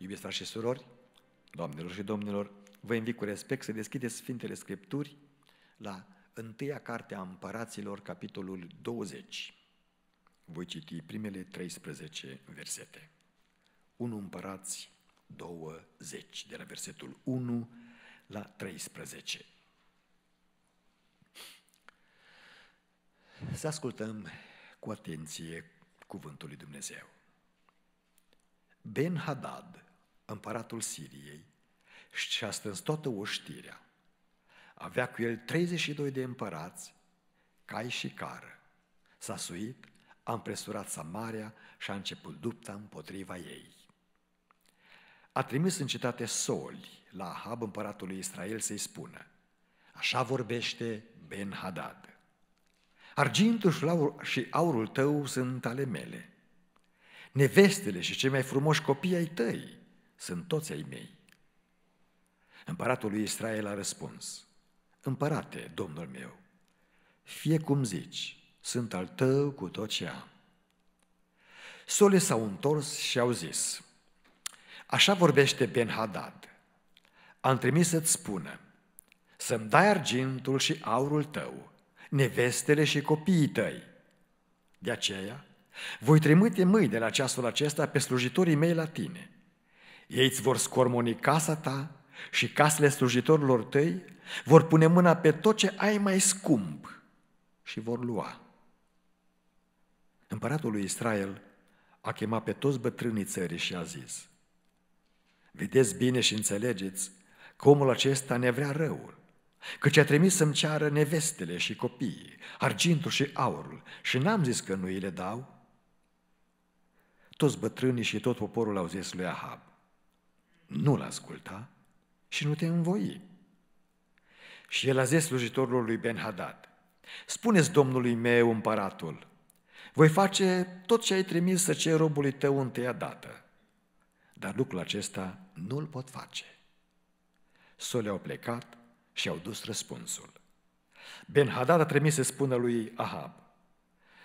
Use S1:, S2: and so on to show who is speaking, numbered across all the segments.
S1: Iubiți frați și surori, doamnelor și domnilor, vă invit cu respect să deschideți Sfintele Scripturi la întâia carte a împăraților, capitolul 20. Voi citi primele 13 versete. 1 împărați 20, de la versetul 1 la 13. Să ascultăm cu atenție cuvântul lui Dumnezeu. Ben Hadad, împăratul Siriei, și a stâns toată oștirea. Avea cu el 32 de împărați, cai și cară. S-a suit, a împresurat Samaria și a început lupta împotriva ei. A trimis în cetate soli la Ahab împăratului Israel să-i spună, așa vorbește Ben-Hadad. Argintul și aurul tău sunt ale mele. Nevestele și cei mai frumoși copii ai tăi sunt toți ai mei. Împăratul lui Israel a răspuns, Împărate, domnul meu, fie cum zici, sunt al tău cu tot ce am. Sole s-au întors și au zis, Așa vorbește Ben-Hadad, am trimis să-ți spună, să-mi dai argintul și aurul tău, nevestele și copiii tăi. De aceea, voi trimite mâine la ceasul acesta pe slujitorii mei la tine – ei îți vor scormoni casa ta și casele slujitorilor tăi, vor pune mâna pe tot ce ai mai scump și vor lua. Împăratul lui Israel a chemat pe toți bătrânii țării și a zis, Vedeți bine și înțelegeți că omul acesta ne vrea răul, căci a trimis să-mi ceară nevestele și copiii, argintul și aurul, și n-am zis că nu îi le dau. Toți bătrânii și tot poporul au zis lui Ahab, nu-l asculta și nu te învoi. Și el a zis slujitorilor lui Ben-Hadad, Spuneți domnului meu împăratul, voi face tot ce ai trimis să ceri robului tău întâia dată. Dar lucrul acesta nu-l pot face. Sole au plecat și au dus răspunsul. Ben-Hadad a trimis să spună lui Ahab,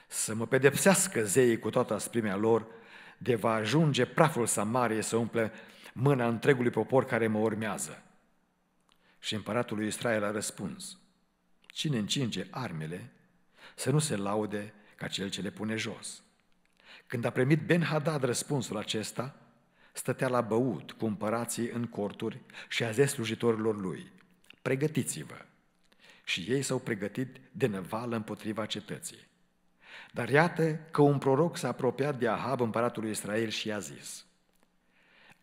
S1: să mă pedepsească zeii cu toată asprimea lor, de va ajunge praful Samarie să umple mâna întregului popor care mă urmează. Și împăratul lui Israel a răspuns, cine încinge armele să nu se laude ca cel ce le pune jos. Când a primit Ben-Hadad răspunsul acesta, stătea la băut cu împărații în corturi și a zis slujitorilor lui, pregătiți-vă! Și ei s-au pregătit de năvală împotriva cetății. Dar iată că un proroc s-a apropiat de Ahab, împăratul Israel, și i-a zis,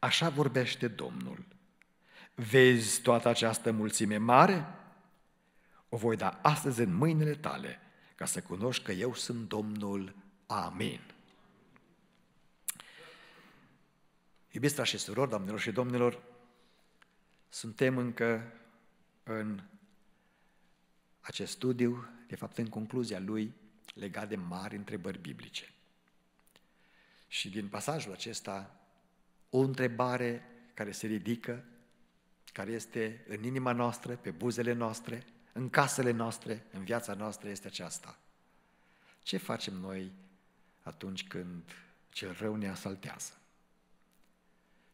S1: Așa vorbește Domnul. Vezi toată această mulțime mare? O voi da astăzi în mâinile tale, ca să cunoști că eu sunt Domnul. Amin. Iubiți frate și surori, doamnelor și domnilor, suntem încă în acest studiu, de fapt în concluzia lui, legat de mari întrebări biblice. Și din pasajul acesta o întrebare care se ridică, care este în inima noastră, pe buzele noastre, în casele noastre, în viața noastră, este aceasta. Ce facem noi atunci când cel rău ne asaltează?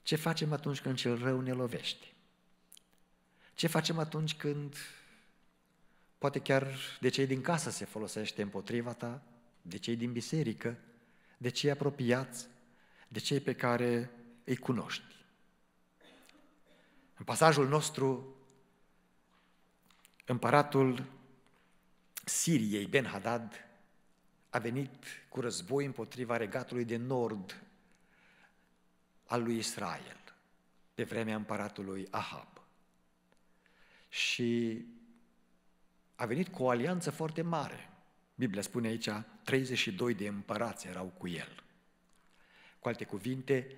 S1: Ce facem atunci când cel rău ne lovește? Ce facem atunci când poate chiar de cei din casă se folosește împotriva ta, de cei din biserică, de cei apropiați, de cei pe care îi cunoști. În pasajul nostru, împăratul Siriei, Ben-Hadad, a venit cu război împotriva regatului de nord al lui Israel, pe vremea împăratului Ahab. Și a venit cu o alianță foarte mare. Biblia spune aici, 32 de împărați erau cu el. Cu alte cuvinte,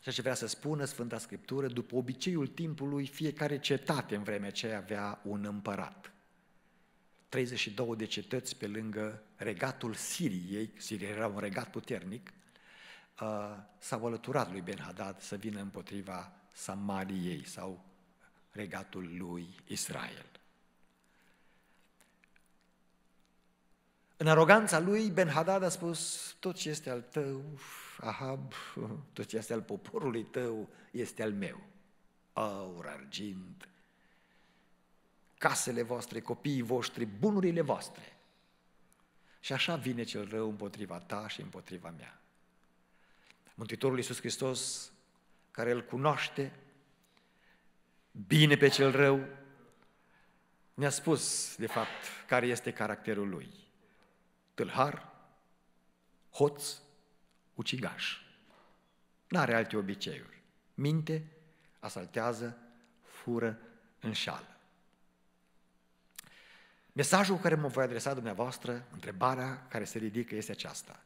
S1: Ceea ce vrea să spună Sfânta Scriptură, după obiceiul timpului, fiecare cetate în vremea aceea avea un împărat. 32 de cetăți pe lângă regatul Siriei, Siria era un regat puternic, s-au alăturat lui Ben-Hadad să vină împotriva Samariei sau regatul lui Israel. În aroganța lui, Ben-Hadad a spus, tot ce este al tău, Ahab, tot ce este al poporului tău, este al meu. Aur, argint, casele voastre, copiii voștri, bunurile voastre. Și așa vine cel rău împotriva ta și împotriva mea. Mântuitorul Iisus Hristos, care îl cunoaște bine pe cel rău, ne-a spus, de fapt, care este caracterul lui tâlhar, hoț, ucigaș. N-are alte obiceiuri. Minte, asaltează, fură, înșală. Mesajul care mă voi adresa dumneavoastră, întrebarea care se ridică este aceasta.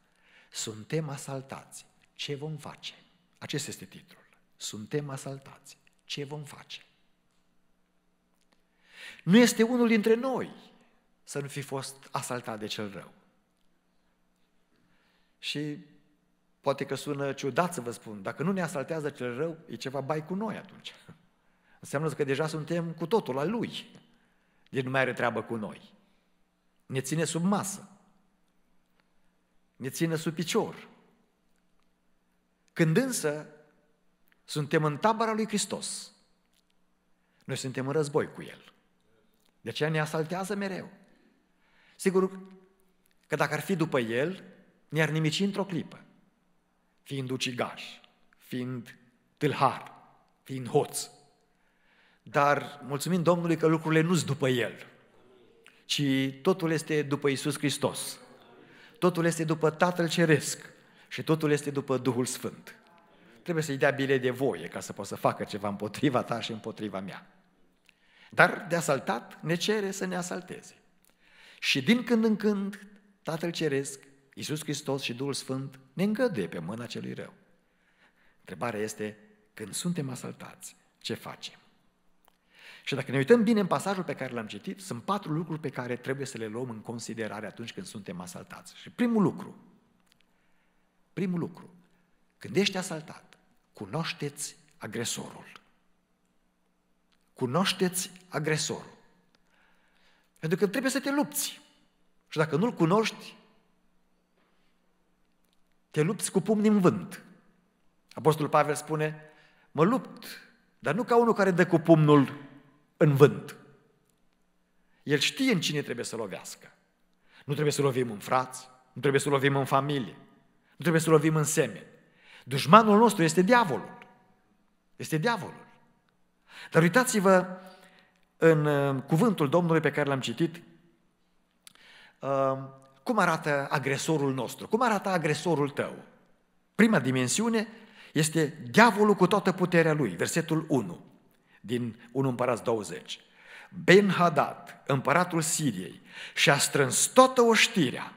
S1: Suntem asaltați. Ce vom face? Acest este titlul. Suntem asaltați. Ce vom face? Nu este unul dintre noi să nu fi fost asaltat de cel rău. Și poate că sună ciudat să vă spun, dacă nu ne asaltează cel rău, e ceva bai cu noi atunci. Înseamnă că deja suntem cu totul la lui. Deci nu mai are treabă cu noi. Ne ține sub masă. Ne ține sub picior. Când însă suntem în tabăra lui Hristos, noi suntem în război cu El. De aceea ne asaltează mereu. Sigur că dacă ar fi după El, ne-ar nimici într-o clipă, fiind ucigaș, fiind tâlhar, fiind hoț. Dar mulțumim Domnului că lucrurile nu-s după El, ci totul este după Isus Hristos. Totul este după Tatăl Ceresc și totul este după Duhul Sfânt. Trebuie să-i dea bile de voie ca să poată să facă ceva împotriva ta și împotriva mea. Dar de asaltat ne cere să ne asalteze. Și din când în când, Tatăl Ceresc Iisus Hristos și Duhul Sfânt ne îngăduie pe mâna celui rău. Întrebarea este, când suntem asaltați, ce facem? Și dacă ne uităm bine în pasajul pe care l-am citit, sunt patru lucruri pe care trebuie să le luăm în considerare atunci când suntem asaltați. Și primul lucru, primul lucru, când ești asaltat, cunoașteți agresorul. Cunoașteți agresorul. Pentru că trebuie să te lupți. Și dacă nu-l cunoști, te lupți cu pumnii în vânt. Apostolul Pavel spune, mă lupt, dar nu ca unul care dă cu pumnul în vânt. El știe în cine trebuie să lovească. Nu trebuie să lovim în frați, nu trebuie să lovim în familie, nu trebuie să lovim în semeni. Dușmanul nostru este diavolul. Este diavolul. Dar uitați-vă în uh, cuvântul Domnului pe care l-am citit, uh, cum arată agresorul nostru? Cum arată agresorul tău? Prima dimensiune este diavolul cu toată puterea lui, versetul 1 din 1 Împărați 20. Ben-Hadad, împăratul Siriei, și-a strâns toată oștirea.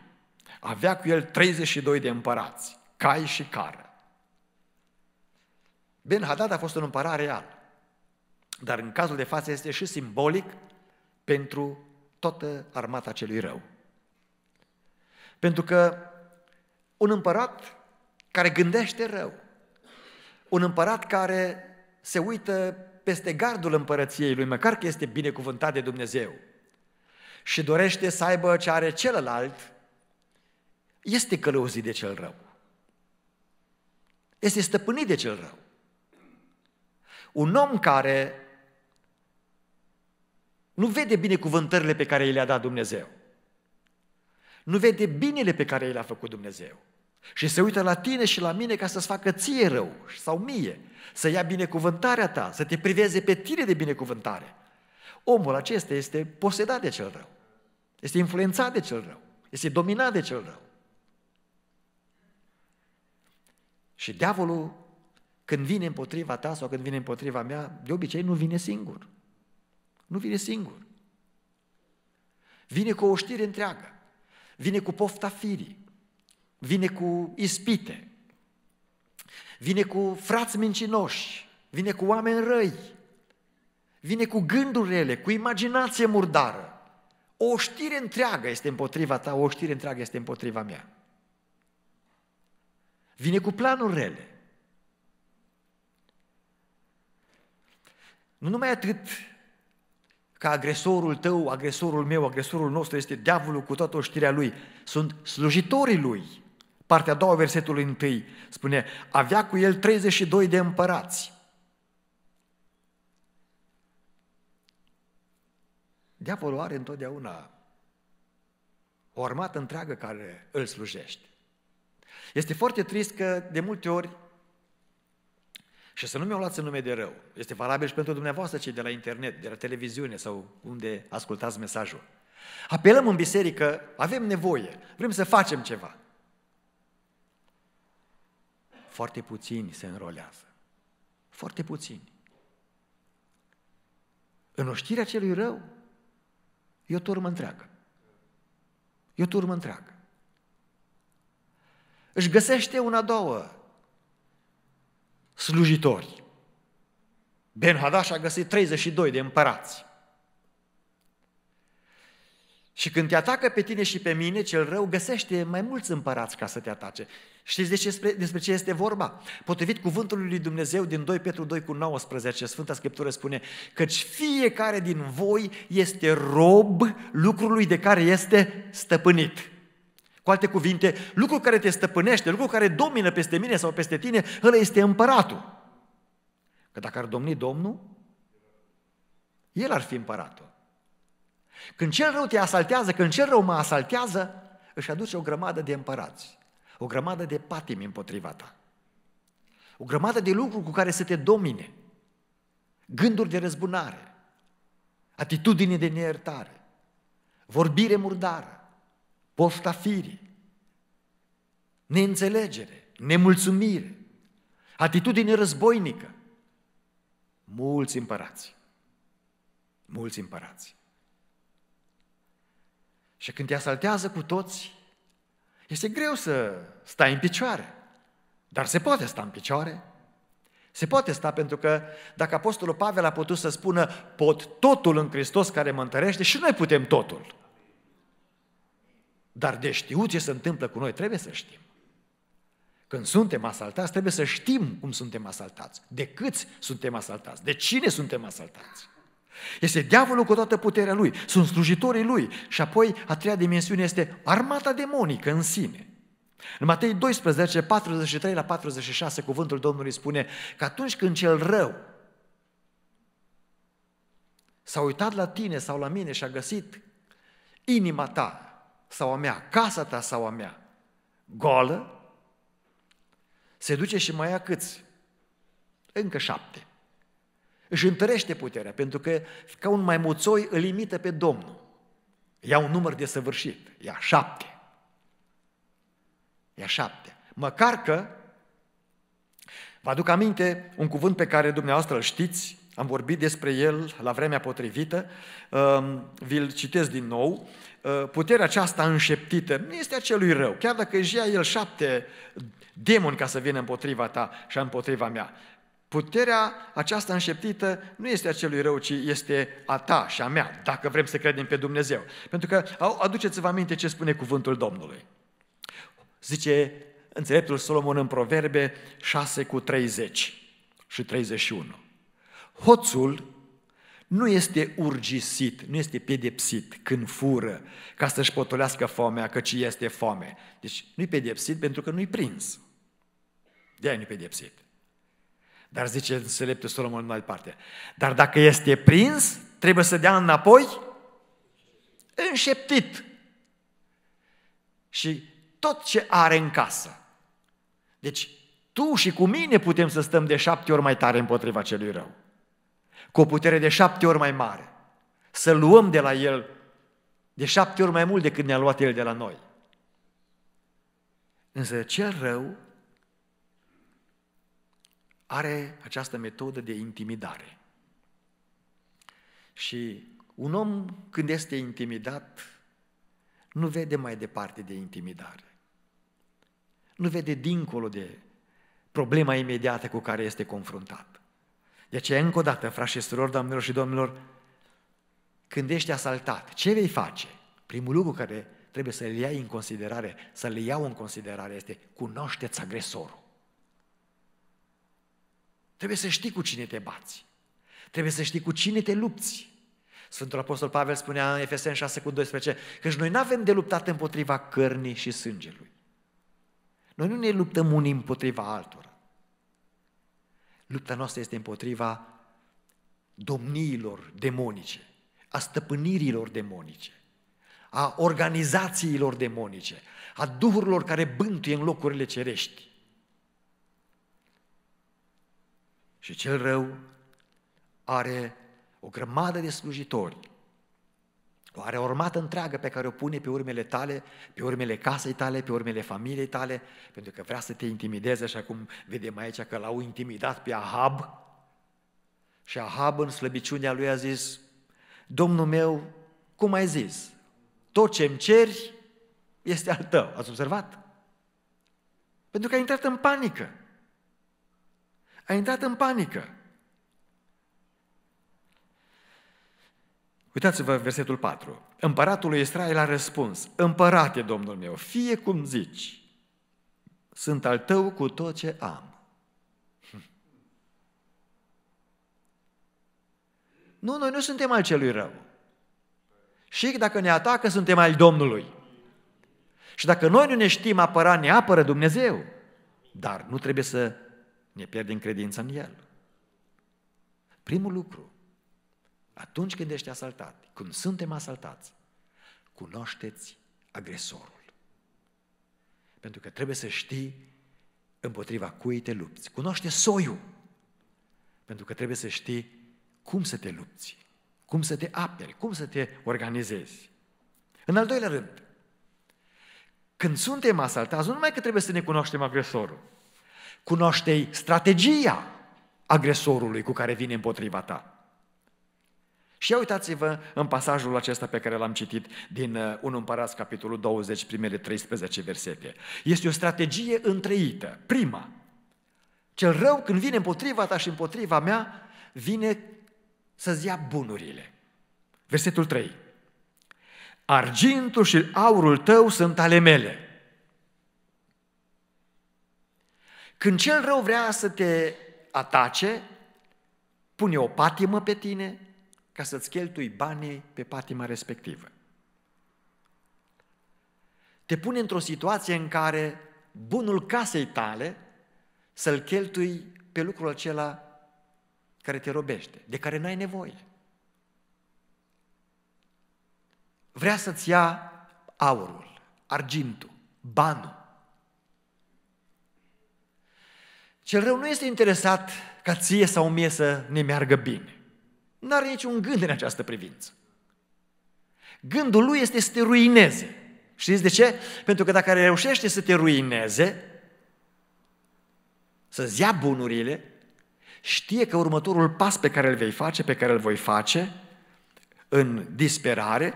S1: Avea cu el 32 de împărați, cai și cară. Ben-Hadad a fost un împărat real, dar în cazul de față este și simbolic pentru toată armata celui rău. Pentru că un împărat care gândește rău, un împărat care se uită peste gardul împărăției lui, măcar că este binecuvântat de Dumnezeu, și dorește să aibă ce are celălalt, este călăuzit de cel rău. Este stăpânit de cel rău. Un om care nu vede binecuvântările pe care i le-a dat Dumnezeu, nu vede binele pe care le a făcut Dumnezeu. Și se uită la tine și la mine ca să-ți facă ție rău sau mie, să ia binecuvântarea ta, să te priveze pe tine de binecuvântare. Omul acesta este posedat de cel rău, este influențat de cel rău, este dominat de cel rău. Și diavolul, când vine împotriva ta sau când vine împotriva mea, de obicei nu vine singur. Nu vine singur. Vine cu o știre întreagă vine cu pofta firii, vine cu ispite, vine cu frați mincinoși, vine cu oameni răi, vine cu gândurile, cu imaginație murdară. O știre întreagă este împotriva ta, o știre întreagă este împotriva mea. Vine cu planuri rele. Nu numai atât că agresorul tău, agresorul meu, agresorul nostru este diavolul cu toată știrea lui. Sunt slujitorii lui. Partea a doua versetului întâi spune, avea cu el 32 de împărați. Diavolul are întotdeauna o armată întreagă care îl slujește. Este foarte trist că de multe ori și să nu mi-o luați în nume de rău. Este valabil și pentru dumneavoastră cei de la internet, de la televiziune sau unde ascultați mesajul. Apelăm în biserică, avem nevoie, vrem să facem ceva. Foarte puțini se înrolează. Foarte puțini. În oștirea celui rău e o turmă întreagă. E o turmă întreagă. Își găsește una, două slujitori. ben Hadash a găsit 32 de împărați. Și când te atacă pe tine și pe mine, cel rău găsește mai mulți împărați ca să te atace. Știți de ce, despre, despre ce este vorba? Potrivit cuvântului lui Dumnezeu din 2 Petru 2 cu 19, Sfânta Scriptură spune căci fiecare din voi este rob lucrului de care este stăpânit. Cu alte cuvinte, lucrul care te stăpânește, lucrul care domină peste mine sau peste tine, ăla este împăratul. Că dacă ar domni Domnul, el ar fi împăratul. Când cel rău te asaltează, când cel rău mă asaltează, își aduce o grămadă de împărați, o grămadă de patimi împotriva ta, o grămadă de lucruri cu care să te domine, gânduri de răzbunare, atitudine de neiertare, vorbire murdară, firii, neînțelegere, nemulțumire, atitudine războinică. Mulți împărați. Mulți împărați. Și când te asaltează cu toți, este greu să stai în picioare. Dar se poate sta în picioare. Se poate sta pentru că dacă Apostolul Pavel a putut să spună pot totul în Hristos care mă întărește și noi putem totul. Dar de știut ce se întâmplă cu noi, trebuie să știm. Când suntem asaltați, trebuie să știm cum suntem asaltați, de câți suntem asaltați, de cine suntem asaltați. Este diavolul cu toată puterea lui, sunt slujitorii lui. Și apoi a treia dimensiune este armata demonică în sine. În Matei 12, 43 la 46, cuvântul Domnului spune că atunci când cel rău s-a uitat la tine sau la mine și a găsit inima ta, sau a mea, casa ta sau a mea, goală, se duce și mai ia câți? Încă șapte. Își întărește puterea, pentru că ca un maimuțoi îl imită pe Domnul. Ia un număr de săvârșit, ia șapte. Ia șapte. Măcar că, vă aduc aminte un cuvânt pe care dumneavoastră îl știți, am vorbit despre el la vremea potrivită, um, vi-l citesc din nou. Uh, puterea aceasta înșeptită nu este a celui rău, chiar dacă își ia el șapte demoni ca să vină împotriva ta și împotriva mea. Puterea aceasta înșeptită nu este a celui rău, ci este a ta și a mea, dacă vrem să credem pe Dumnezeu. Pentru că aduceți-vă aminte ce spune cuvântul Domnului. Zice înțeleptul Solomon în Proverbe 6 cu 30 și 31 hoțul nu este urgisit, nu este pedepsit când fură ca să-și potolească foamea, căci este foame. Deci nu-i pedepsit pentru că nu-i prins. de nu-i pedepsit. Dar zice înțeleptul Solomon mai departe, dar dacă este prins, trebuie să dea înapoi înșeptit. Și tot ce are în casă. Deci tu și cu mine putem să stăm de șapte ori mai tare împotriva celui rău cu o putere de șapte ori mai mare. Să luăm de la El de șapte ori mai mult decât ne-a luat El de la noi. Însă cel rău are această metodă de intimidare. Și un om când este intimidat, nu vede mai departe de intimidare. Nu vede dincolo de problema imediată cu care este confruntat. De deci, aceea, încă o dată, frași și surori, doamnelor și domnilor, când ești asaltat, ce vei face? Primul lucru care trebuie să-l iei în considerare, să-l iau în considerare este cunoașteți agresorul. Trebuie să știi cu cine te bați. Trebuie să știi cu cine te lupți. Sfântul Apostol Pavel spunea în Efeseni 6 cu 12, că noi nu avem de luptat împotriva cărnii și sângelui. Noi nu ne luptăm unii împotriva altora. Lupta noastră este împotriva domniilor demonice, a stăpânirilor demonice, a organizațiilor demonice, a duhurilor care bântuie în locurile cerești. Și cel rău are o grămadă de slujitori o are o armată întreagă pe care o pune pe urmele tale, pe urmele casei tale, pe urmele familiei tale, pentru că vrea să te intimideze, așa cum vedem aici că l-au intimidat pe Ahab. Și Ahab în slăbiciunea lui a zis, Domnul meu, cum ai zis? Tot ce îmi ceri este al tău. Ați observat? Pentru că a intrat în panică. A intrat în panică. Uitați-vă versetul 4. Împăratul lui Israel a răspuns, Împărate, Domnul meu, fie cum zici, sunt al tău cu tot ce am. Hm. Nu, noi nu suntem al celui rău. Și dacă ne atacă, suntem al Domnului. Și dacă noi nu ne știm apăra, ne apără Dumnezeu. Dar nu trebuie să ne pierdem credința în El. Primul lucru, atunci când ești asaltat, când suntem asaltați, cunoașteți agresorul. Pentru că trebuie să știi împotriva cui te lupți. Cunoaște soiul. Pentru că trebuie să știi cum să te lupți, cum să te aperi, cum să te organizezi. În al doilea rând, când suntem asaltați, nu numai că trebuie să ne cunoaștem agresorul, cunoaște strategia agresorului cu care vine împotriva ta. Și ia uitați-vă în pasajul acesta pe care l-am citit din 1 uh, Împărați, capitolul 20, primele 13 versete. Este o strategie întreită. Prima, cel rău când vine împotriva ta și împotriva mea, vine să-ți ia bunurile. Versetul 3. Argintul și aurul tău sunt ale mele. Când cel rău vrea să te atace, pune o patimă pe tine, ca să-ți cheltui banii pe patima respectivă. Te pune într-o situație în care bunul casei tale să-l cheltui pe lucrul acela care te robește, de care n-ai nevoie. Vrea să-ți ia aurul, argintul, banul. Cel rău nu este interesat ca ție sau mie să ne meargă bine. Nu are niciun gând în această privință. Gândul lui este să te ruineze. Știți de ce? Pentru că dacă reușește să te ruineze, să-ți ia bunurile, știe că următorul pas pe care îl vei face, pe care îl voi face, în disperare,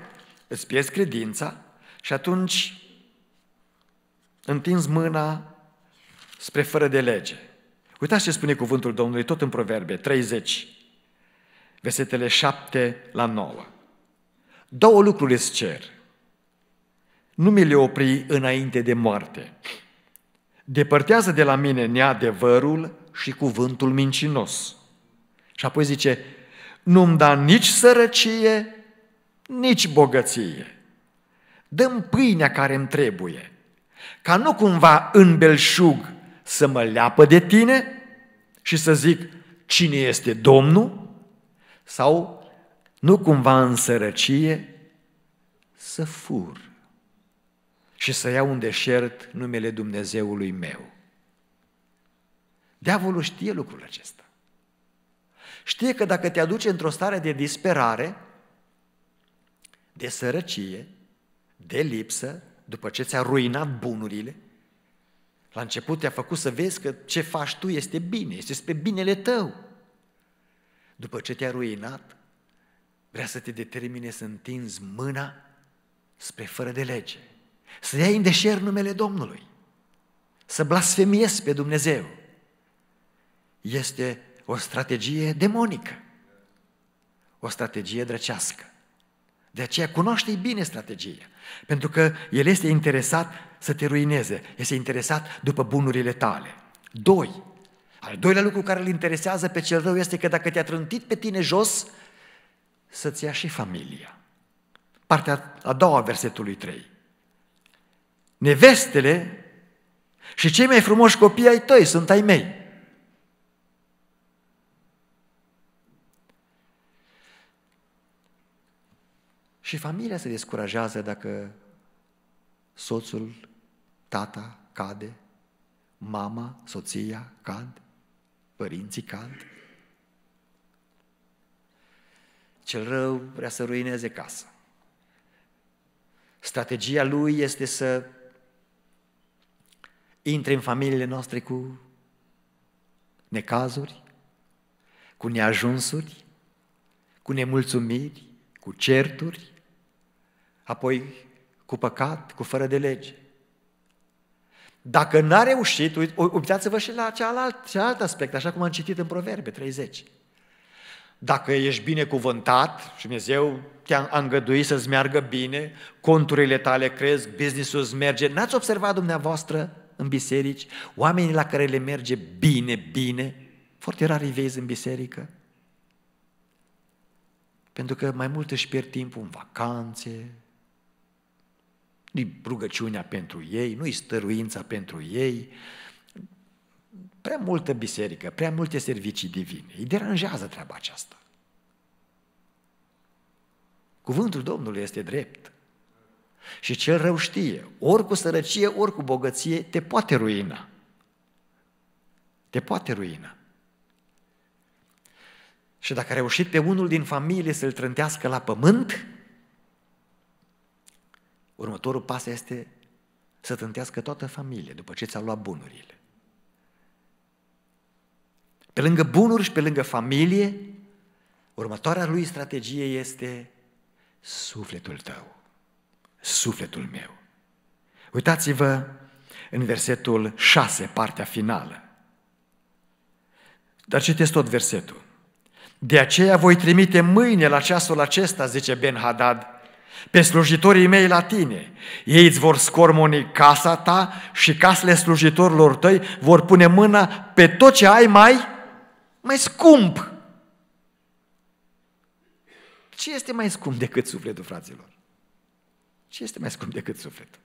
S1: îți pierzi credința și atunci întinzi mâna spre fără de lege. Uitați ce spune cuvântul Domnului tot în Proverbe 30, versetele 7 la 9. Două lucruri îți cer. Nu mi le opri înainte de moarte. Depărtează de la mine neadevărul și cuvântul mincinos. Și apoi zice, nu-mi da nici sărăcie, nici bogăție. Dăm pâinea care îmi trebuie, ca nu cumva în belșug să mă leapă de tine și să zic, cine este Domnul? sau nu cumva în sărăcie să fur și să iau un deșert numele Dumnezeului meu. Diavolul știe lucrul acesta. Știe că dacă te aduce într-o stare de disperare, de sărăcie, de lipsă, după ce ți-a ruinat bunurile, la început te-a făcut să vezi că ce faci tu este bine, este spre binele tău după ce te-a ruinat, vrea să te determine să întinzi mâna spre fără de lege, să iei în deșer numele Domnului, să blasfemiezi pe Dumnezeu. Este o strategie demonică, o strategie drăcească. De aceea cunoaște bine strategia, pentru că el este interesat să te ruineze, este interesat după bunurile tale. Doi, al doilea lucru care îl interesează pe cel rău este că dacă te-a trântit pe tine jos, să-ți ia și familia. Partea a doua versetului 3. Nevestele și cei mai frumoși copii ai tăi sunt ai mei. Și familia se descurajează dacă soțul, tata cade, mama, soția cade. Părinții cant? Cel rău vrea să ruineze casa. Strategia lui este să intre în familiile noastre cu necazuri, cu neajunsuri, cu nemulțumiri, cu certuri, apoi cu păcat, cu fără de lege. Dacă n-a reușit, uitați-vă și la cealalt, cealalt aspect, așa cum am citit în Proverbe 30. Dacă ești binecuvântat și Dumnezeu te-a îngăduit să-ți meargă bine, conturile tale cresc, businessul îți merge, n-ați observat dumneavoastră în biserici oamenii la care le merge bine, bine, foarte rar îi vezi în biserică. Pentru că mai mult își pierd timpul în vacanțe, nu-i rugăciunea pentru ei, nu-i stăruința pentru ei, prea multă biserică, prea multe servicii divine. Îi deranjează treaba aceasta. Cuvântul Domnului este drept. Și cel rău știe, ori cu sărăcie, ori cu bogăție, te poate ruina. Te poate ruina. Și dacă a reușit pe unul din familie să-l trântească la pământ, Următorul pas este să tântească toată familia după ce ți-a luat bunurile. Pe lângă bunuri și pe lângă familie, următoarea lui strategie este sufletul tău, sufletul meu. Uitați-vă în versetul 6, partea finală. Dar citesc tot versetul. De aceea voi trimite mâine la ceasul acesta, zice Ben Hadad, pe slujitorii mei la tine. Ei îți vor scormoni casa ta și casele slujitorilor tăi vor pune mâna pe tot ce ai mai, mai scump. Ce este mai scump decât sufletul, fraților? Ce este mai scump decât sufletul?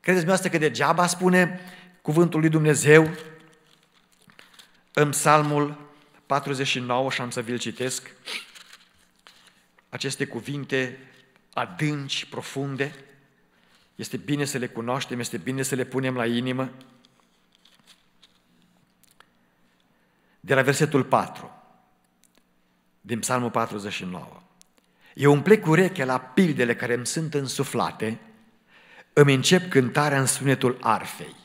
S1: Credeți dumneavoastră că degeaba spune cuvântul lui Dumnezeu în psalmul 49 și am să vi-l citesc, aceste cuvinte adânci, profunde. Este bine să le cunoaștem, este bine să le punem la inimă. De la versetul 4, din Psalmul 49. Eu îmi plec urechea la pildele care îmi sunt însuflate, îmi încep cântarea în sunetul arfei.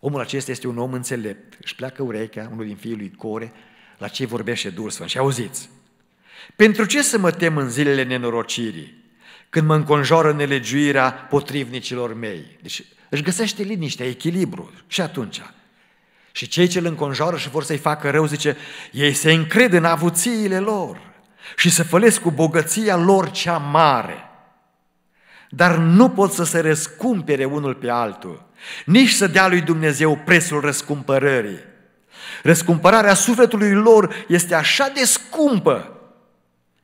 S1: Omul acesta este un om înțelept, își pleacă urechea, unul din fiii lui Core, la ce vorbește Dursfân. Și auziți, pentru ce să mă tem în zilele nenorocirii, când mă înconjoară nelegiuirea potrivnicilor mei? Deci își găsește liniștea, echilibru și atunci. Și cei ce îl înconjoară și vor să-i facă rău, zice, ei se încred în avuțiile lor și se fălesc cu bogăția lor cea mare. Dar nu pot să se răscumpere unul pe altul, nici să dea lui Dumnezeu presul răscumpărării. Răscumpărarea sufletului lor este așa de scumpă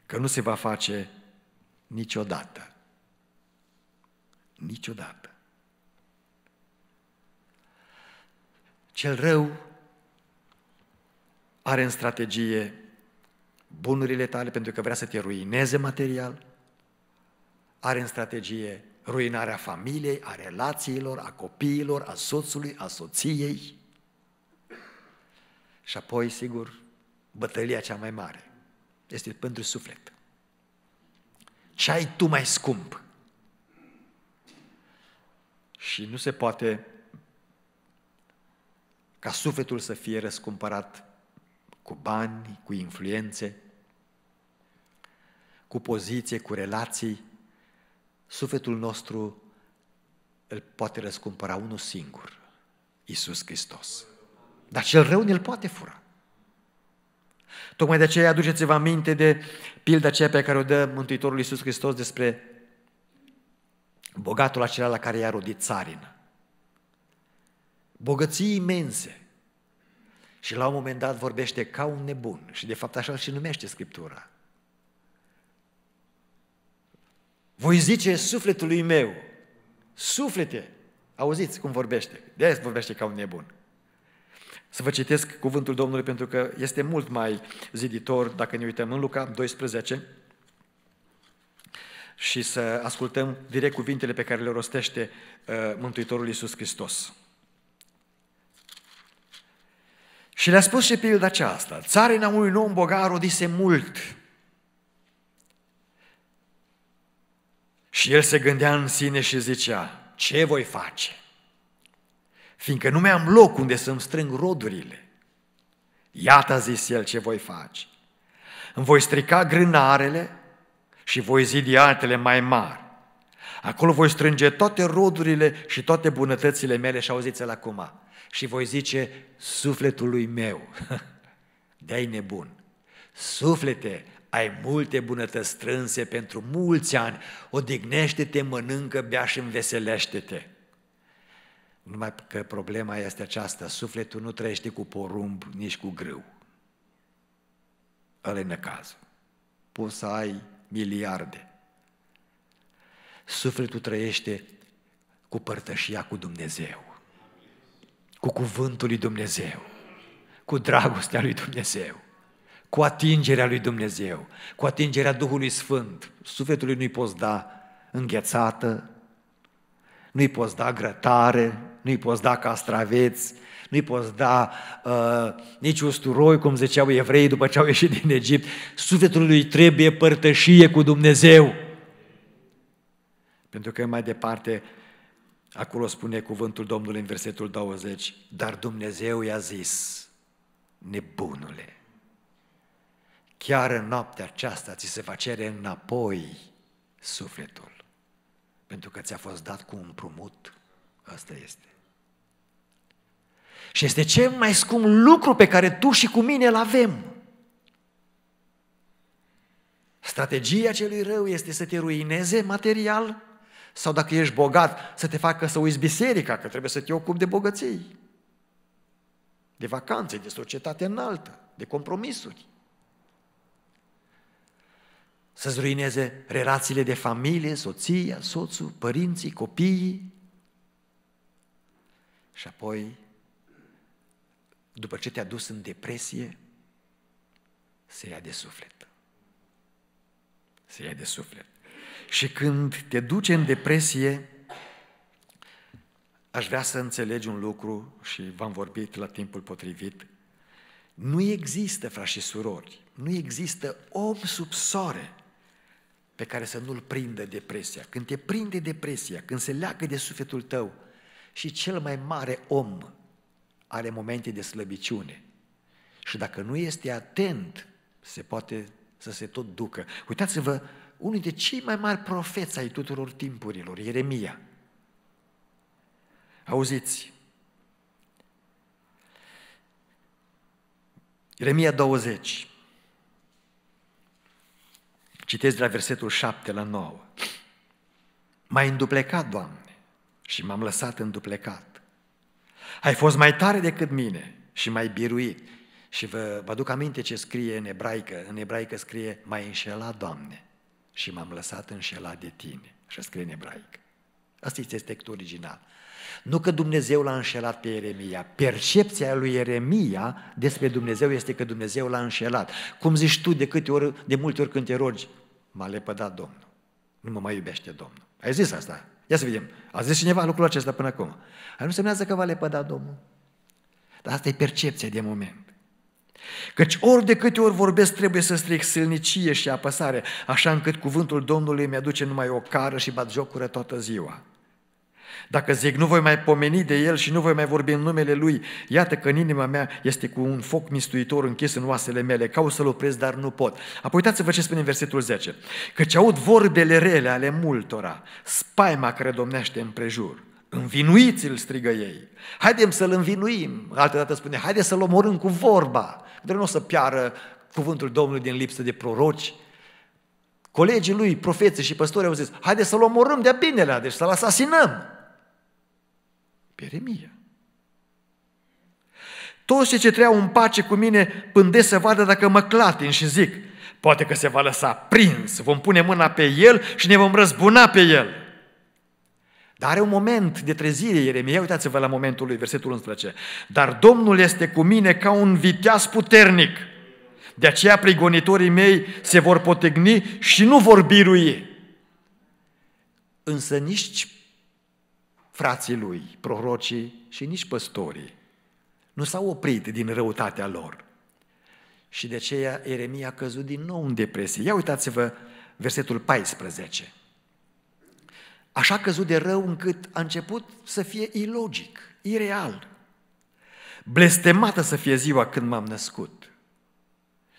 S1: că nu se va face niciodată. Niciodată. Cel rău are în strategie bunurile tale pentru că vrea să te ruineze material, are în strategie ruinarea familiei, a relațiilor, a copiilor, a soțului, a soției. Și apoi, sigur, bătălia cea mai mare este pentru suflet. Ce ai tu mai scump? Și nu se poate ca sufletul să fie răscumpărat cu bani, cu influențe, cu poziție, cu relații. Sufletul nostru îl poate răscumpăra unul singur, Isus Hristos. Dar cel rău ne-l poate fura. Tocmai de aceea aduceți-vă aminte de pilda aceea pe care o dă Mântuitorul Iisus Hristos despre bogatul acela la care i-a rodit țarină. Bogății imense. Și la un moment dat vorbește ca un nebun și de fapt așa și numește Scriptura. Voi zice sufletului meu, suflete, auziți cum vorbește, de vorbește ca un nebun. Să vă citesc cuvântul Domnului pentru că este mult mai ziditor dacă ne uităm în Luca 12 și să ascultăm direct cuvintele pe care le rostește uh, Mântuitorul Iisus Hristos. Și le-a spus și pilda aceasta. Țarina unui om bogar rodise mult. Și el se gândea în sine și zicea, ce voi face? fiindcă nu mi-am loc unde să-mi strâng rodurile. Iată, a zis el, ce voi face. Îmi voi strica grânarele și voi zidi altele mai mari. Acolo voi strânge toate rodurile și toate bunătățile mele și auziți-l acum. Și voi zice sufletului meu, de-ai nebun, suflete, ai multe bunătăți strânse pentru mulți ani, odihnește-te, mănâncă, bea și înveselește-te. Numai că problema este aceasta, sufletul nu trăiește cu porumb, nici cu grâu. Ăla e cazul. Poți să ai miliarde. Sufletul trăiește cu părtășia cu Dumnezeu, cu cuvântul lui Dumnezeu, cu dragostea lui Dumnezeu, cu atingerea lui Dumnezeu, cu atingerea Duhului Sfânt. Sufletului nu-i poți da înghețată, nu-i poți da grătare, nu-i poți da castraveți, nu-i poți da uh, nici usturoi, cum ziceau evreii după ce au ieșit din Egipt. Sufletul lui trebuie părtășie cu Dumnezeu. Pentru că mai departe, acolo spune cuvântul Domnului în versetul 20, dar Dumnezeu i-a zis, nebunule, chiar în noaptea aceasta ți se va cere înapoi sufletul. Pentru că ți-a fost dat cu un prumut. asta este. Și este cel mai scump lucru pe care tu și cu mine îl avem. Strategia celui rău este să te ruineze material sau dacă ești bogat să te facă să uiți biserica, că trebuie să te ocupi de bogății, de vacanțe, de societate înaltă, de compromisuri să-ți ruineze relațiile de familie, soția, soțul, părinții, copiii. Și apoi, după ce te-a dus în depresie, se ia de suflet. Se ia de suflet. Și când te duce în depresie, aș vrea să înțelegi un lucru și v-am vorbit la timpul potrivit. Nu există, frași și surori, nu există om sub soare pe care să nu-l prindă depresia. Când te prinde depresia, când se leagă de sufletul tău și cel mai mare om are momente de slăbiciune. Și dacă nu este atent, se poate să se tot ducă. Uitați-vă, unul dintre cei mai mari profeți ai tuturor timpurilor, Ieremia. Auziți, Ieremia 20, Citesc de la versetul 7 la 9. M-ai înduplecat, Doamne, și m-am lăsat înduplecat. Ai fost mai tare decât mine și mai biruit. Și vă, vă aduc aminte ce scrie în ebraică. În ebraică scrie, m-ai înșelat, Doamne, și m-am lăsat înșelat de Tine. Și scrie în ebraică. Asta este textul original. Nu că Dumnezeu l-a înșelat pe Ieremia. Percepția lui Ieremia despre Dumnezeu este că Dumnezeu l-a înșelat. Cum zici tu de câte ori, de multe ori când te rogi, M-a lepădat Domnul. Nu mă mai iubește Domnul. Ai zis asta? Ia să vedem. A zis cineva lucrul acesta până acum. Aia nu semnează că va lepăda Domnul. Dar asta e percepția de moment. Căci ori de câte ori vorbesc trebuie să stric sâlnicie și apăsare, așa încât cuvântul Domnului mi-aduce numai o cară și bat jocură toată ziua. Dacă zic, nu voi mai pomeni de el și nu voi mai vorbi în numele lui, iată că în inima mea este cu un foc mistuitor închis în oasele mele, caut să-l opresc, dar nu pot. Apoi uitați-vă ce spune în versetul 10. Căci aud vorbele rele ale multora, spaima care domnește împrejur. Învinuiți-l, strigă ei. Haidem să-l învinuim. Altă dată spune, haide să-l omorâm cu vorba. Dar nu o să piară cuvântul Domnului din lipsă de proroci, Colegii lui, profeții și păstori au zis, haide să-l omorâm de-a binelea, deci să-l asasinăm. Pe Eremia. Toți cei ce treau în pace cu mine pândesc să vadă dacă mă clatin și zic, poate că se va lăsa prins, vom pune mâna pe el și ne vom răzbuna pe el. Dar are un moment de trezire, Ieremia, uitați-vă la momentul lui, versetul 11. Dar Domnul este cu mine ca un viteaz puternic. De aceea prigonitorii mei se vor potegni și nu vor birui. Însă nici frații lui, prorocii și nici păstorii. Nu s-au oprit din răutatea lor. Și de aceea Eremia a căzut din nou în depresie. Ia uitați-vă versetul 14. Așa căzut de rău încât a început să fie ilogic, ireal. Blestemată să fie ziua când m-am născut.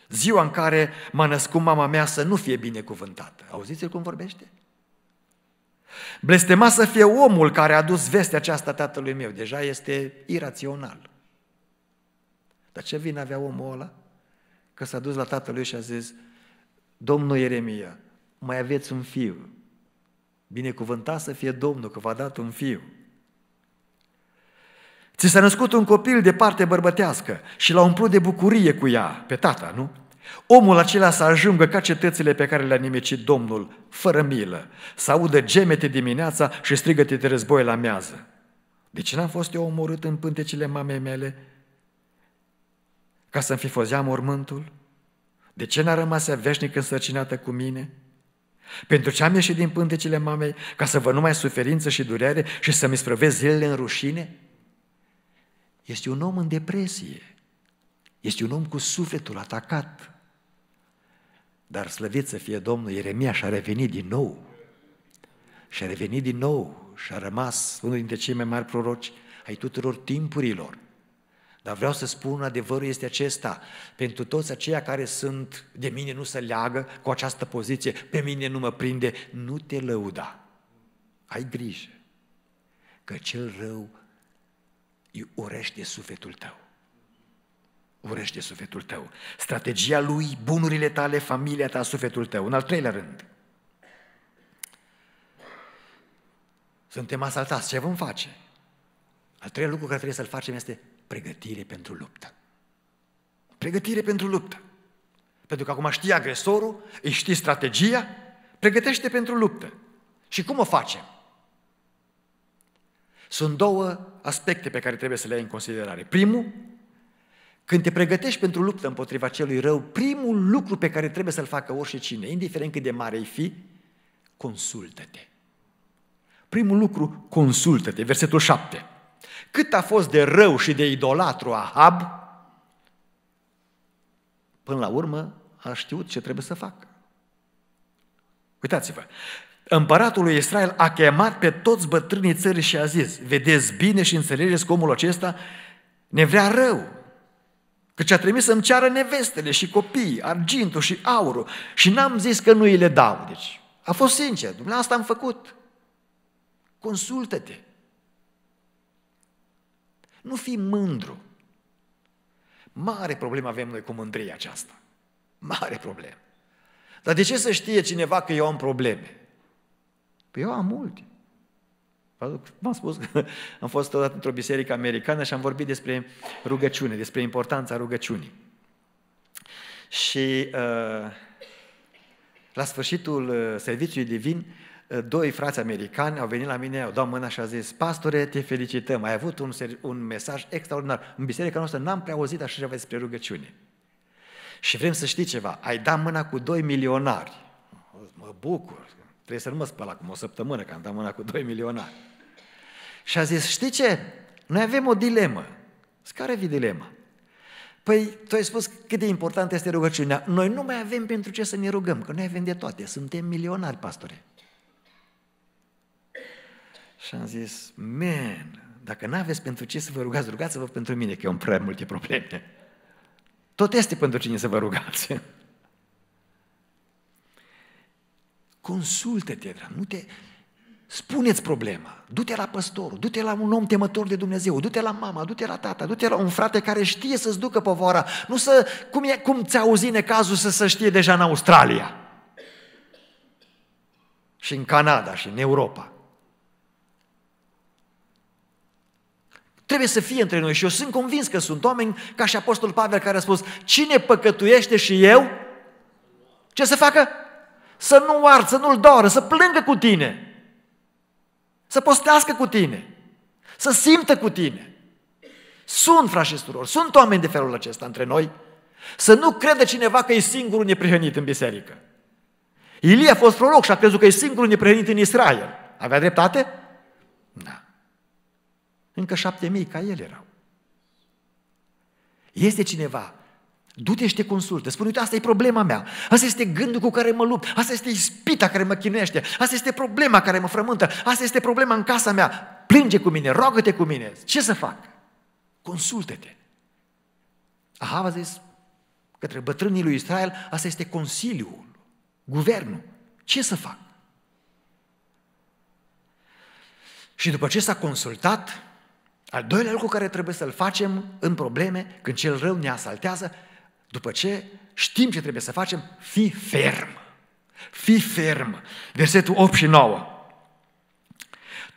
S1: Ziua în care m-a născut mama mea să nu fie binecuvântată. Auziți-l cum vorbește? Blestemat să fie omul care a dus vestea aceasta tatălui meu. Deja este irațional. Dar ce vin avea omul ăla? Că s-a dus la tatălui și a zis, Domnul Ieremia, mai aveți un fiu. Binecuvântat să fie Domnul că v-a dat un fiu. Ți s-a născut un copil de parte bărbătească și l-a umplut de bucurie cu ea, pe tata, nu? Omul acela să ajungă ca cetățile pe care le-a nimicit Domnul, fără milă, să audă gemete dimineața și strigăte de război la mează. De ce n-am fost eu omorât în pântecile mamei mele? Ca să-mi fi fozea mormântul? De ce n-a rămas ea veșnic însărcinată cu mine? Pentru ce am ieșit din pântecile mamei? Ca să vă numai suferință și durere și să-mi sprăvez zilele în rușine? Este un om în depresie. Este un om cu sufletul atacat. Dar slăvit să fie Domnul, Ieremia și-a revenit din nou. Și-a revenit din nou și a rămas unul dintre cei mai mari proroci ai tuturor timpurilor. Dar vreau să spun, adevărul este acesta. Pentru toți aceia care sunt de mine nu se leagă cu această poziție, pe mine nu mă prinde, nu te lăuda. Ai grijă că cel rău îi urește sufletul tău urăște sufletul tău. Strategia lui, bunurile tale, familia ta, sufletul tău. În al treilea rând, suntem asaltați. Ce vom face? Al treilea lucru care trebuie să-l facem este pregătire pentru luptă. Pregătire pentru luptă. Pentru că acum știi agresorul, îi știi strategia, pregătește pentru luptă. Și cum o facem? Sunt două aspecte pe care trebuie să le ai în considerare. Primul, când te pregătești pentru luptă împotriva celui rău, primul lucru pe care trebuie să-l facă orice cine, indiferent cât de mare ai fi, consultă-te. Primul lucru, consultă-te. Versetul 7. Cât a fost de rău și de idolatru Ahab, până la urmă a știut ce trebuie să facă. Uitați-vă, împăratul lui Israel a chemat pe toți bătrânii țării și a zis, vedeți bine și înțelegeți că omul acesta ne vrea rău, Căci a trimis să-mi ceară nevestele și copiii, argintul și aurul și n-am zis că nu îi le dau. Deci a fost sincer, dumneavoastră am făcut. Consultă-te. Nu fi mândru. Mare problemă avem noi cu mândria aceasta. Mare problemă. Dar de ce să știe cineva că eu am probleme? Păi eu am multe. V-am spus că am fost odată într-o biserică americană și am vorbit despre rugăciune, despre importanța rugăciunii. Și uh, la sfârșitul uh, serviciului divin, uh, doi frați americani au venit la mine, au dat mâna și au zis, pastore, te felicităm, ai avut un, un mesaj extraordinar. În biserica noastră n-am prea auzit așa ceva despre rugăciune. Și vrem să știi ceva, ai dat mâna cu doi milionari. Mă bucur, Trebuie să nu mă spăl acum o săptămână, că am dat mâna cu 2 milionari. Și a zis, știi ce? Noi avem o dilemă. Care vi dilema? Păi, tu ai spus cât de importantă este rugăciunea. Noi nu mai avem pentru ce să ne rugăm, că noi avem de toate. Suntem milionari, pastore. Și am zis, man, dacă nu aveți pentru ce să vă rugați, rugați-vă pentru mine, că eu am prea multe probleme. Tot este pentru cine să vă rugați. Consultă-te, nu te... Spuneți problema. Du-te la păstorul, du-te la un om temător de Dumnezeu, du-te la mama, du-te la tata, du-te la un frate care știe să-ți ducă povara. Nu să, cum, e, cum ți-a auzit necazul să se știe deja în Australia și în Canada și în Europa. Trebuie să fie între noi și eu sunt convins că sunt oameni ca și Apostol Pavel care a spus, cine păcătuiește și eu, ce să facă? să nu ard, să nu-l doară, să plângă cu tine, să postească cu tine, să simtă cu tine. Sunt, frați surori, sunt oameni de felul acesta între noi, să nu crede cineva că e singurul neprihănit în biserică. Ilie a fost proroc și a crezut că e singurul neprihănit în Israel. Avea dreptate? Da. Încă șapte mii ca el erau. Este cineva Du-te și te consultă. Spune, uite, asta e problema mea. Asta este gândul cu care mă lupt. Asta este ispita care mă chinuiește. Asta este problema care mă frământă. Asta este problema în casa mea. Plânge cu mine, roagă-te cu mine. Ce să fac? Consultă-te. Aha, a zis către bătrânii lui Israel, asta este consiliul, guvernul. Ce să fac? Și după ce s-a consultat, al doilea lucru care trebuie să-l facem în probleme, când cel rău ne asaltează, după ce știm ce trebuie să facem, fi ferm. Fi ferm. Versetul 8 și 9.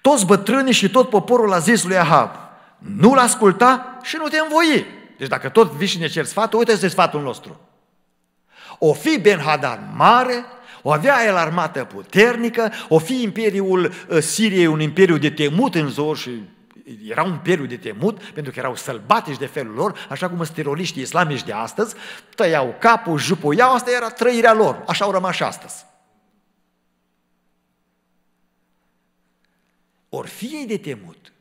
S1: Toți bătrânii și tot poporul a zis lui Ahab, nu-l asculta și nu te învoi. Deci dacă tot vii și ne cer sfatul, uite este sfatul nostru. O fi Ben-Hadad mare, o avea el armată puternică, o fi imperiul uh, Siriei un imperiu de temut în zor și era un periu de temut, pentru că erau sălbatici de felul lor, așa cum sunt teroriștii islamici de astăzi, tăiau capul, jupuiau, asta era trăirea lor, așa au rămas și astăzi. Or fi ei de temut,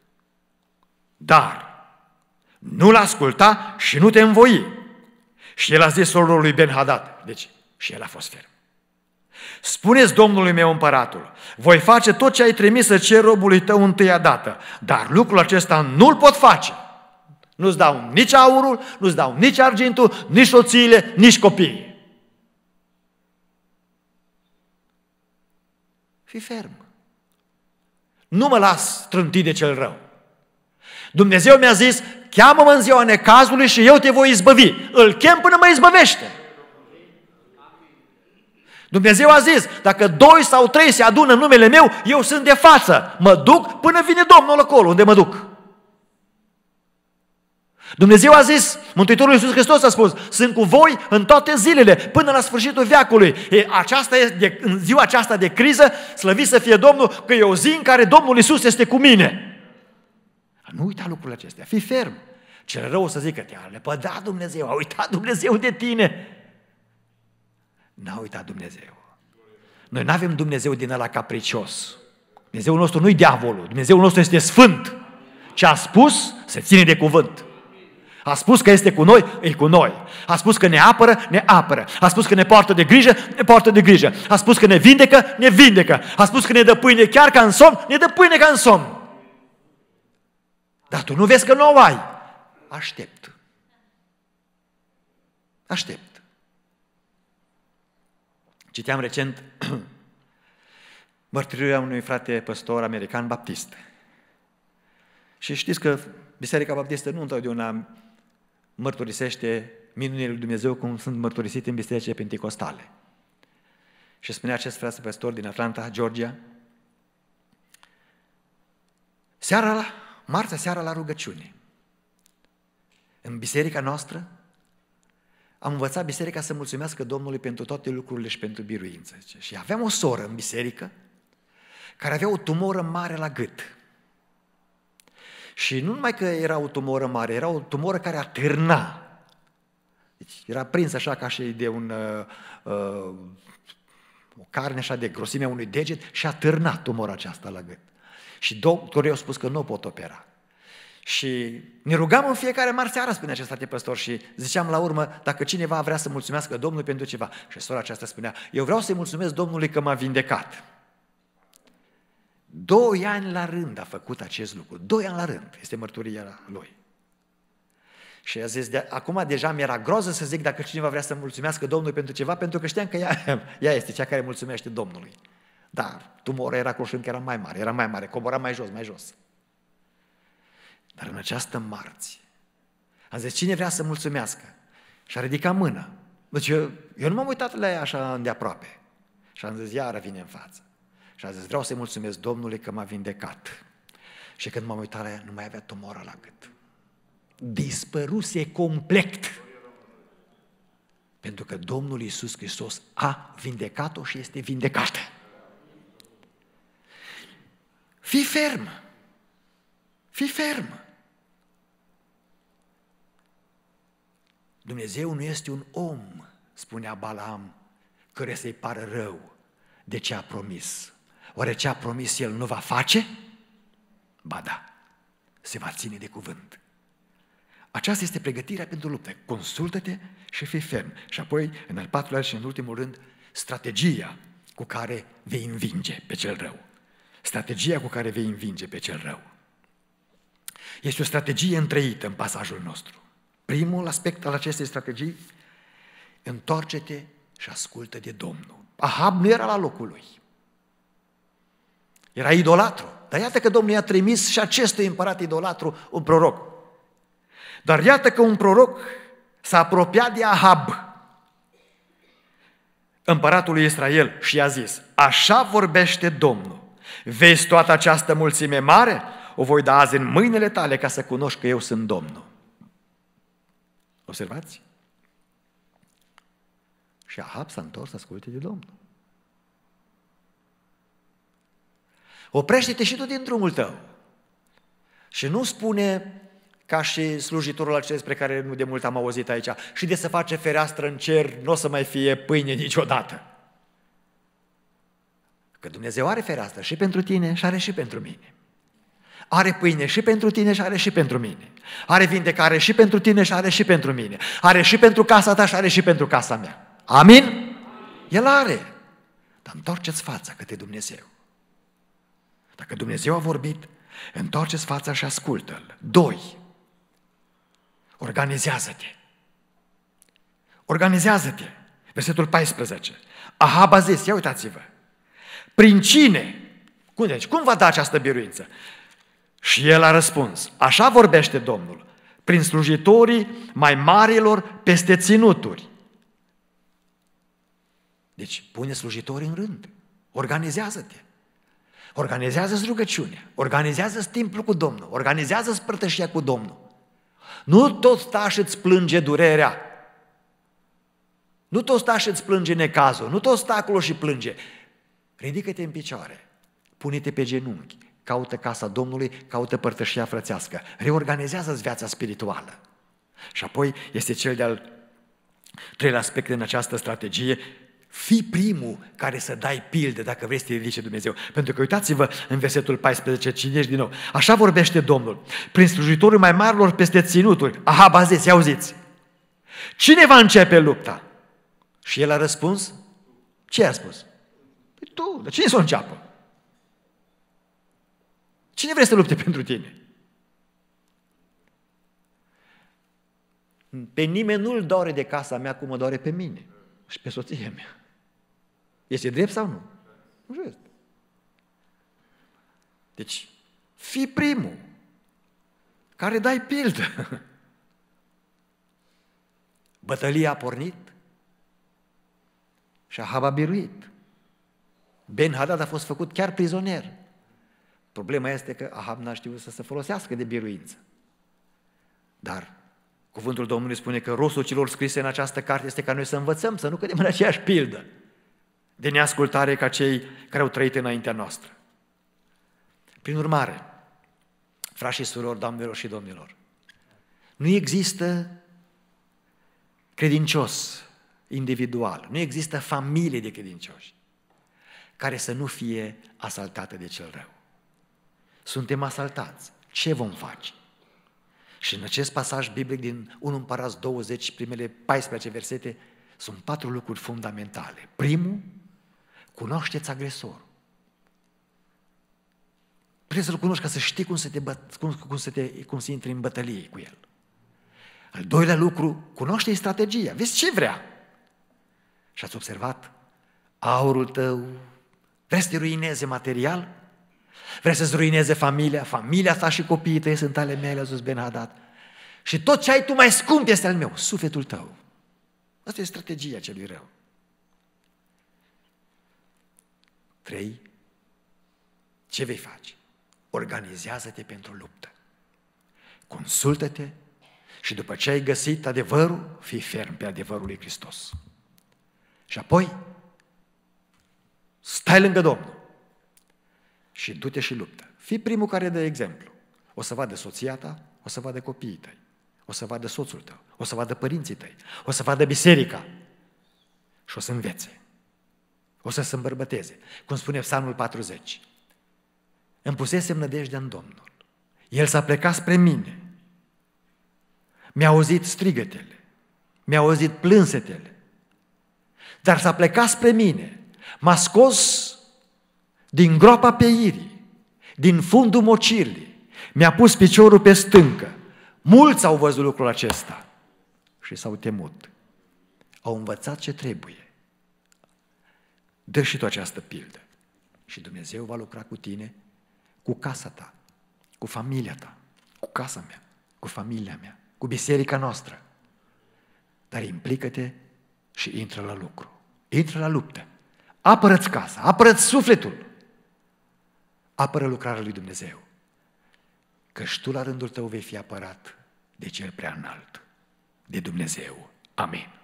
S1: dar nu-l asculta și nu te învoi. Și el a zis lui Ben Hadad, deci și el a fost ferm. Spuneți Domnului meu împăratul, voi face tot ce ai trimis să cer robului tău întâia dată, dar lucrul acesta nu-l pot face. Nu-ți dau nici aurul, nu-ți dau nici argintul, nici soțiile, nici copiii. Fii ferm. Nu mă las trântit de cel rău. Dumnezeu mi-a zis, cheamă-mă în ziua necazului și eu te voi izbăvi. Îl chem până mă izbăvește. Dumnezeu a zis, dacă doi sau trei se adună în numele meu, eu sunt de față. Mă duc până vine Domnul acolo unde mă duc. Dumnezeu a zis, Mântuitorul Iisus Hristos a spus, sunt cu voi în toate zilele, până la sfârșitul veacului. E, aceasta e de, în ziua aceasta de criză, slăvit să fie Domnul, că e o zi în care Domnul Iisus este cu mine. Nu uita lucrurile acestea, fii ferm. Cel rău o să zică, te-a lepădat Dumnezeu, a uitat Dumnezeu de tine. N-a uitat Dumnezeu. Noi nu avem Dumnezeu din ăla capricios. Dumnezeul nostru nu-i diavolul, Dumnezeul nostru este sfânt. Ce a spus, se ține de cuvânt. A spus că este cu noi, e cu noi. A spus că ne apără, ne apără. A spus că ne poartă de grijă, ne poartă de grijă. A spus că ne vindecă, ne vindecă. A spus că ne dă pâine chiar ca în somn, ne dă pâine ca în somn. Dar tu nu vezi că nu o ai. Aștept. Aștept. Citeam recent mărturirea unui frate păstor american baptist. Și știți că Biserica Baptistă nu întotdeauna mărturisește minunile lui Dumnezeu cum sunt mărturisite în bisericile pentecostale. Și spunea acest frate păstor din Atlanta, Georgia, seara la, marțea seara la rugăciune, în biserica noastră, am învățat biserica să mulțumească Domnului pentru toate lucrurile și pentru biruință. Zice. Și aveam o soră în biserică care avea o tumoră mare la gât. Și nu numai că era o tumoră mare, era o tumoră care atârna. Deci era prins așa ca și de un, uh, uh o carne așa de grosimea unui deget și a târnat tumora aceasta la gât. Și doctorii au spus că nu pot opera. Și ne rugam în fiecare marți seara, spunea acest frate păstor și ziceam la urmă, dacă cineva vrea să mulțumească Domnului pentru ceva. Și sora aceasta spunea, eu vreau să-i mulțumesc Domnului că m-a vindecat. Doi ani la rând a făcut acest lucru. Doi ani la rând este mărturia lui. Și a zis, de, acum deja mi-era groză să zic dacă cineva vrea să mulțumească Domnului pentru ceva, pentru că știam că ea, ea este cea care mulțumește Domnului. Dar tumora era cu era mai mare, era mai mare, cobora mai jos, mai jos. Dar în această marți, am zis, cine vrea să mulțumească? Și a ridicat mâna. Deci eu, eu nu m-am uitat la ea așa de aproape. Și am zis, iară vine în față. Și a zis, vreau să-i mulțumesc Domnului că m-a vindecat. Și când m-am uitat la ea, nu mai avea tumoră la gât. Dispăruse complet. Pentru că Domnul Iisus Hristos a vindecat-o și este vindecată. Fii ferm! Fii ferm! Dumnezeu nu este un om, spunea Balaam, care să-i pară rău de ce a promis. Oare ce a promis el nu va face? Ba da, se va ține de cuvânt. Aceasta este pregătirea pentru luptă. Consultă-te și fii ferm. Și apoi, în al patrulea și în ultimul rând, strategia cu care vei învinge pe cel rău. Strategia cu care vei învinge pe cel rău. Este o strategie întreită în pasajul nostru. Primul aspect al acestei strategii, întoarce-te și ascultă de Domnul. Ahab nu era la locul lui. Era idolatru. Dar iată că Domnul i-a trimis și acestui împărat idolatru un proroc. Dar iată că un proroc s-a apropiat de Ahab, împăratul lui Israel, și i-a zis, așa vorbește Domnul, vezi toată această mulțime mare? O voi da azi în mâinile tale ca să cunoști că eu sunt Domnul. Observați? Și Ahab s-a întors să asculte de Domnul. Oprește-te și tu din drumul tău. Și nu spune ca și slujitorul acesta despre care nu de mult am auzit aici, și de să face fereastră în cer, nu o să mai fie pâine niciodată. Că Dumnezeu are fereastră și pentru tine și are și pentru mine. Are pâine și pentru tine și are și pentru mine. Are vindecare și pentru tine și are și pentru mine. Are și pentru casa ta și are și pentru casa mea. Amin? El are. Dar întoarceți fața către Dumnezeu. Dacă Dumnezeu a vorbit, întoarceți fața și ascultă-L. Doi, organizează-te. Organizează-te. Versetul 14. Ahab a zis, ia uitați-vă, prin cine? Cum, deci, cum va da această biruință? Și el a răspuns, așa vorbește Domnul, prin slujitorii mai marilor peste ținuturi. Deci, pune slujitorii în rând, organizează-te. Organizează-ți rugăciunea, organizează-ți timpul cu Domnul, organizează-ți părtășia cu Domnul. Nu tot sta și îți plânge durerea, nu tot sta și îți plânge necazul, nu tot sta acolo și plânge. Ridică-te în picioare, pune-te pe genunchi, caută casa Domnului, caută părtășia frățească. Reorganizează-ți viața spirituală. Și apoi este cel de-al treilea aspect în această strategie, Fii primul care să dai pilde dacă vrei să te ridice Dumnezeu. Pentru că uitați-vă în versetul 14, cinești din nou. Așa vorbește Domnul, prin slujitorul mai marilor peste ținuturi. Aha, bazeți ia auziți. Cine va începe lupta? Și el a răspuns? Ce a spus? Păi tu, dar cine să o înceapă? Cine vrea să lupte pentru tine? Pe nimeni nu-l doare de casa mea cum mă doare pe mine și pe soția mea. Este drept sau nu? Nu știu. Deci, fi primul care dai pildă. Bătălia a pornit și a biruit. Ben Hadad a fost făcut chiar prizonier. Problema este că Ahab n-a știut să se folosească de biruință. Dar cuvântul Domnului spune că rostul celor scrise în această carte este ca noi să învățăm, să nu cădem în aceeași pildă de neascultare ca cei care au trăit înaintea noastră. Prin urmare, frați și surori, doamnelor și domnilor, nu există credincios individual, nu există familie de credincioși care să nu fie asaltată de cel rău suntem asaltați. Ce vom face? Și în acest pasaj biblic din 1 Împărați 20, primele 14 versete, sunt patru lucruri fundamentale. Primul, cunoașteți agresorul. Trebuie să-l cunoști ca să știi cum să, te, cum, cum, să te, cum să intri în bătălie cu el. Al doilea lucru, cunoaște strategia. Vezi ce vrea. Și ați observat? Aurul tău, vrei să te ruineze material? Vrea să-ți ruineze familia, familia ta și copiii tăi sunt ale mele, a zis Ben Hadad. Și tot ce ai tu mai scump este al meu, sufletul tău. Asta e strategia celui rău. Trei, ce vei face? Organizează-te pentru luptă. Consultă-te și după ce ai găsit adevărul, fii ferm pe adevărul lui Hristos. Și apoi, stai lângă Domnul și du-te și luptă. Fii primul care dă exemplu. O să vadă soția ta, o să vadă copiii tăi, o să vadă soțul tău, o să vadă părinții tăi, o să vadă biserica și o să învețe. O să se îmbărbăteze. Cum spune Psalmul 40. Îmi pusesem nădejdea în Domnul. El s-a plecat spre mine. Mi-a auzit strigătele. Mi-a auzit plânsetele. Dar s-a plecat spre mine. M-a scos din groapa peirii, din fundul mocirii, mi-a pus piciorul pe stâncă. Mulți au văzut lucrul acesta și s-au temut. Au învățat ce trebuie. Dă și tu această pildă. Și Dumnezeu va lucra cu tine, cu casa ta, cu familia ta, cu casa mea, cu familia mea, cu biserica noastră. Dar implică-te și intră la lucru. Intră la luptă. Apără-ți casa, apără-ți sufletul apără lucrarea lui Dumnezeu. și tu la rândul tău vei fi apărat de cel prea înalt, de Dumnezeu. Amin.